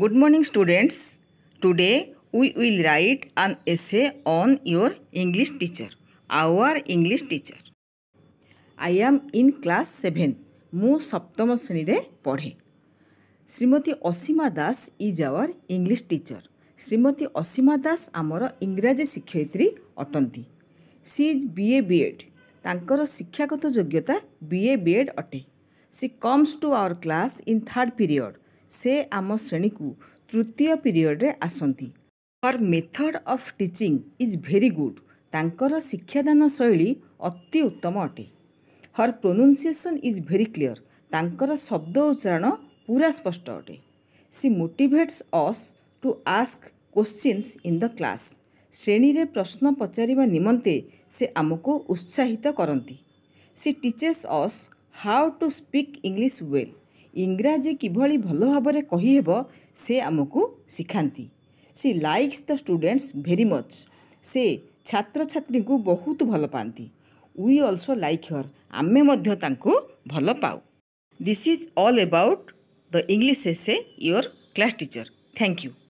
Good morning students. Today we will write an essay on your English teacher, our English teacher. I am in class 7. ମୁଁ ସପ୍ତମ ଶ୍ରେଣୀରେ ପଢ଼େ Shrimati Asima Das is our English teacher Shrimati Asima Das ଆମର ଇଂରାଜୀ ଶିକ୍ଷୟିତ୍ରୀ ଅଟନ୍ତି she is B A B Ed ତାଙ୍କର ଶିକ୍ଷାଗତ ଯୋଗ୍ୟତା ବି ଏ ବି ଏଡ଼୍ ଅଟେ she comes to our class in third period ସେ ଆମ ଶ୍ରେଣୀକୁ ତୃତୀୟ ପିରିୟଡ଼ରେ ଆସନ୍ତି her method of teaching is very good ତାଙ୍କର ଶିକ୍ଷାଦାନ ଶୈଳୀ ଅତି ଉତ୍ତମ ଅଟେ her pronunciation is very clear ତାଙ୍କର ଶବ୍ଦ ଉଚ୍ଚାରଣ ପୁରା ସ୍ପଷ୍ଟ ଅଟେ C motivates us to ask questions in the class ଶ୍ରେଣୀରେ ପ୍ରଶ୍ନ ପଚାରିବା ନିମନ୍ତେ ସେ ଆମକୁ ଉତ୍ସାହିତ କରନ୍ତି she teaches us how to speak English well ଇଂରାଜୀ କିଭଳି ଭଲ ଭାବରେ କହିହେବ ସେ ଆମକୁ ଶିଖାନ୍ତି she likes the students very much ସେ ଛାତ୍ରଛାତ୍ରୀଙ୍କୁ ବହୁତ ଭଲ ପାଆନ୍ତି ୱି ଅଲସୋ ଲାଇକ୍ ହର୍ ଆମେ ମଧ୍ୟ ତାଙ୍କୁ ଭଲ ପାଉ this is all about the English essay your class teacher thank you